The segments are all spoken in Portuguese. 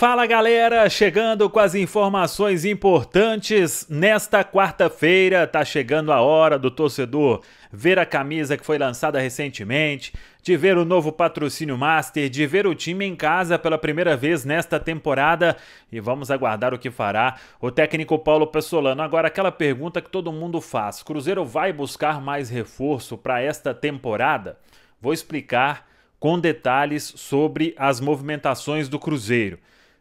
Fala galera, chegando com as informações importantes nesta quarta-feira, tá chegando a hora do torcedor ver a camisa que foi lançada recentemente, de ver o novo patrocínio Master, de ver o time em casa pela primeira vez nesta temporada e vamos aguardar o que fará o técnico Paulo Pessolano. Agora aquela pergunta que todo mundo faz: Cruzeiro vai buscar mais reforço para esta temporada? Vou explicar com detalhes sobre as movimentações do Cruzeiro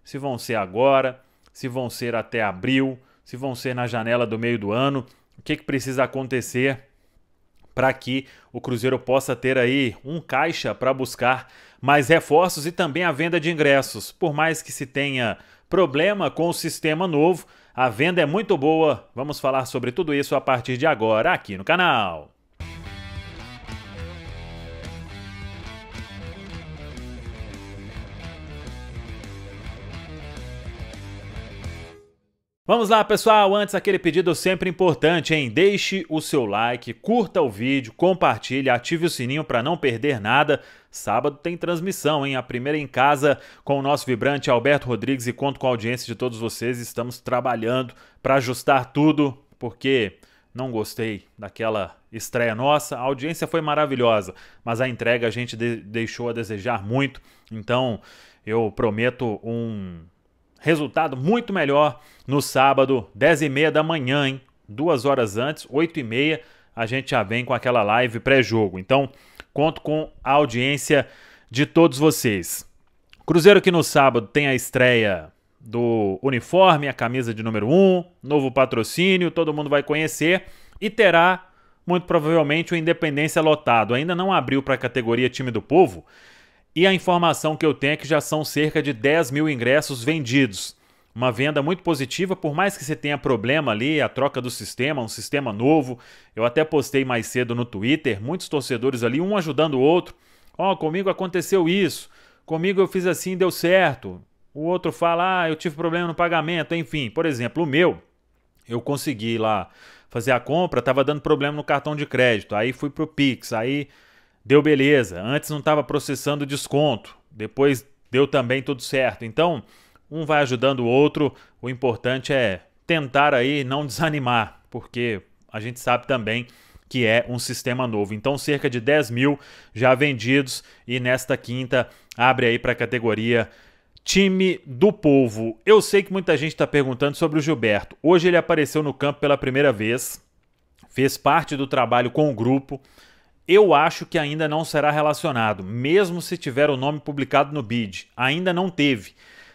se vão ser agora, se vão ser até abril, se vão ser na janela do meio do ano, o que, que precisa acontecer para que o Cruzeiro possa ter aí um caixa para buscar mais reforços e também a venda de ingressos. Por mais que se tenha problema com o sistema novo, a venda é muito boa. Vamos falar sobre tudo isso a partir de agora aqui no canal. Vamos lá, pessoal. Antes, aquele pedido sempre importante, hein? Deixe o seu like, curta o vídeo, compartilhe, ative o sininho para não perder nada. Sábado tem transmissão, hein? A primeira em casa com o nosso vibrante Alberto Rodrigues e conto com a audiência de todos vocês. Estamos trabalhando para ajustar tudo, porque não gostei daquela estreia nossa. A audiência foi maravilhosa, mas a entrega a gente de deixou a desejar muito. Então, eu prometo um resultado muito melhor no sábado, 10h30 da manhã, hein? Duas horas antes, 8h30, a gente já vem com aquela live pré-jogo. Então, conto com a audiência de todos vocês. Cruzeiro que no sábado tem a estreia do uniforme, a camisa de número 1, novo patrocínio, todo mundo vai conhecer e terá muito provavelmente o Independência lotado. Ainda não abriu para a categoria time do povo e a informação que eu tenho é que já são cerca de 10 mil ingressos vendidos. Uma venda muito positiva, por mais que você tenha problema ali, a troca do sistema, um sistema novo. Eu até postei mais cedo no Twitter, muitos torcedores ali, um ajudando o outro. Ó, oh, comigo aconteceu isso, comigo eu fiz assim deu certo. O outro fala, ah, eu tive problema no pagamento, enfim. Por exemplo, o meu, eu consegui lá fazer a compra, tava dando problema no cartão de crédito, aí fui pro Pix, aí deu beleza. Antes não estava processando desconto, depois deu também tudo certo. Então, um vai ajudando o outro. O importante é tentar aí não desanimar, porque a gente sabe também que é um sistema novo. Então, cerca de 10 mil já vendidos e nesta quinta abre aí para a categoria time do povo. Eu sei que muita gente está perguntando sobre o Gilberto. Hoje ele apareceu no campo pela primeira vez, fez parte do trabalho com o grupo. Eu acho que ainda não será relacionado, mesmo se tiver o nome publicado no BID. Ainda não teve.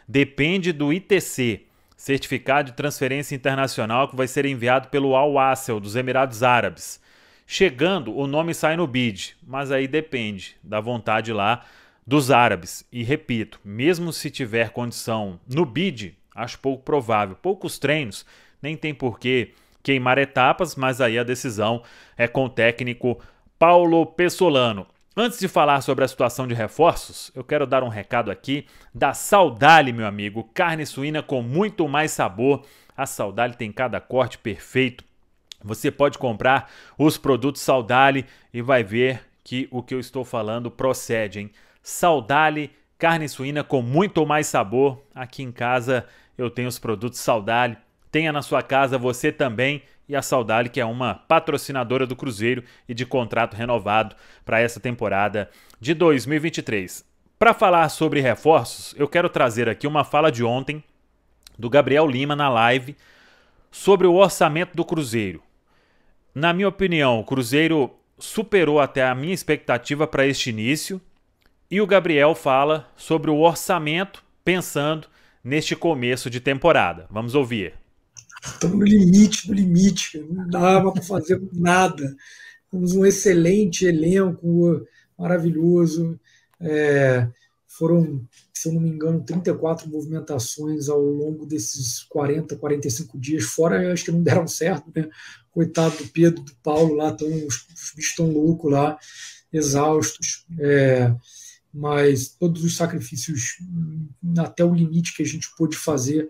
Depende do ITC, Certificado de Transferência Internacional, que vai ser enviado pelo al assel dos Emirados Árabes. Chegando, o nome sai no BID, mas aí depende da vontade lá dos árabes. E repito, mesmo se tiver condição no BID, acho pouco provável. Poucos treinos, nem tem porquê queimar etapas, mas aí a decisão é com o técnico Paulo Pessolano. Antes de falar sobre a situação de reforços, eu quero dar um recado aqui da Saudale, meu amigo. Carne suína com muito mais sabor. A Saudale tem cada corte perfeito. Você pode comprar os produtos Saudale e vai ver que o que eu estou falando procede, hein? Saudale, carne suína com muito mais sabor. Aqui em casa eu tenho os produtos Saudale. Tenha na sua casa você também e a Saudade, que é uma patrocinadora do Cruzeiro e de contrato renovado para essa temporada de 2023. Para falar sobre reforços, eu quero trazer aqui uma fala de ontem do Gabriel Lima na live sobre o orçamento do Cruzeiro. Na minha opinião, o Cruzeiro superou até a minha expectativa para este início. E o Gabriel fala sobre o orçamento pensando neste começo de temporada. Vamos ouvir. Estamos no limite do limite, não dava para fazer nada. Temos um excelente elenco, maravilhoso. É, foram, se eu não me engano, 34 movimentações ao longo desses 40, 45 dias, fora acho que não deram certo, né? Coitado do Pedro, do Paulo lá, tão, os, bichos estão loucos lá, exaustos. É, mas todos os sacrifícios hum, até o limite que a gente pôde fazer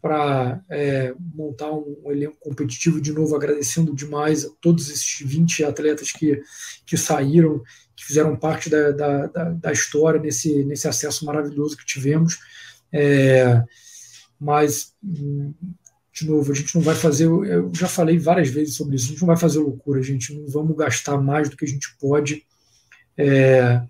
para é, montar um, um, elenco competitivo de novo, agradecendo demais a todos esses 20 atletas que, que saíram, que fizeram parte da, da, da, da história nesse, nesse acesso maravilhoso que tivemos. É, mas, hum, de novo, a gente não vai fazer, eu já falei várias vezes sobre isso, a gente não vai fazer loucura, a gente não vamos gastar mais do que a gente pode. É,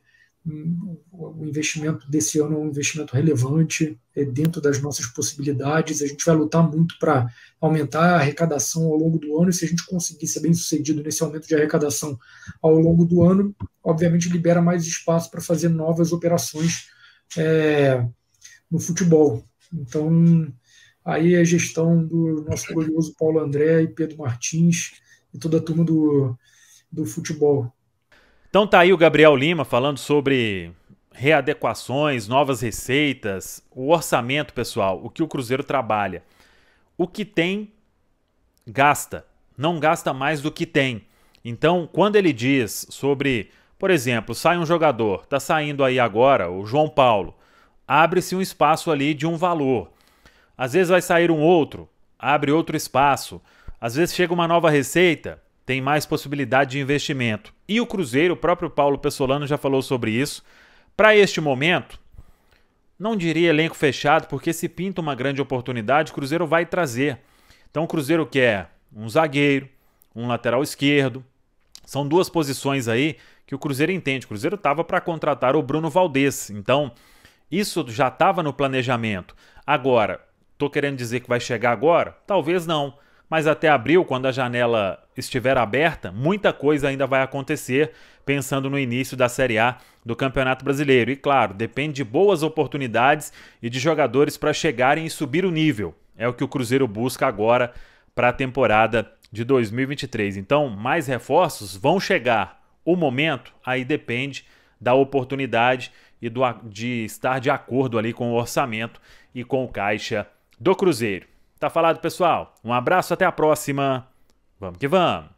o investimento desse ano é um investimento relevante, é dentro das nossas possibilidades. A gente vai lutar muito para aumentar a arrecadação ao longo do ano, e se a gente conseguir ser bem sucedido nesse aumento de arrecadação ao longo do ano, obviamente libera mais espaço para fazer novas operações é, no futebol. Então, aí é a gestão do nosso glorioso Paulo André e Pedro Martins e toda a turma do, do futebol. Então tá aí o Gabriel Lima falando sobre readequações, novas receitas, o orçamento, pessoal, o que o Cruzeiro trabalha. O que tem, gasta. Não gasta mais do que tem. Então, quando ele diz sobre, por exemplo, sai um jogador, tá saindo aí agora, o João Paulo, abre-se um espaço ali de um valor. Às vezes vai sair um outro, abre outro espaço. Às vezes chega uma nova receita, tem mais possibilidade de investimento. E o Cruzeiro, o próprio Paulo Pessolano já falou sobre isso. Para este momento, não diria elenco fechado, porque se pinta uma grande oportunidade, o Cruzeiro vai trazer. Então o Cruzeiro quer um zagueiro, um lateral esquerdo. São duas posições aí que o Cruzeiro entende. O Cruzeiro estava para contratar o Bruno Valdez. Então, isso já estava no planejamento. Agora, estou querendo dizer que vai chegar agora? Talvez não. Mas até abril, quando a janela estiver aberta, muita coisa ainda vai acontecer pensando no início da Série A do Campeonato Brasileiro. E claro, depende de boas oportunidades e de jogadores para chegarem e subir o nível. É o que o Cruzeiro busca agora para a temporada de 2023. Então, mais reforços vão chegar. O momento aí depende da oportunidade e do, de estar de acordo ali com o orçamento e com o caixa do Cruzeiro. Tá falado, pessoal? Um abraço, até a próxima. Вам-кивам!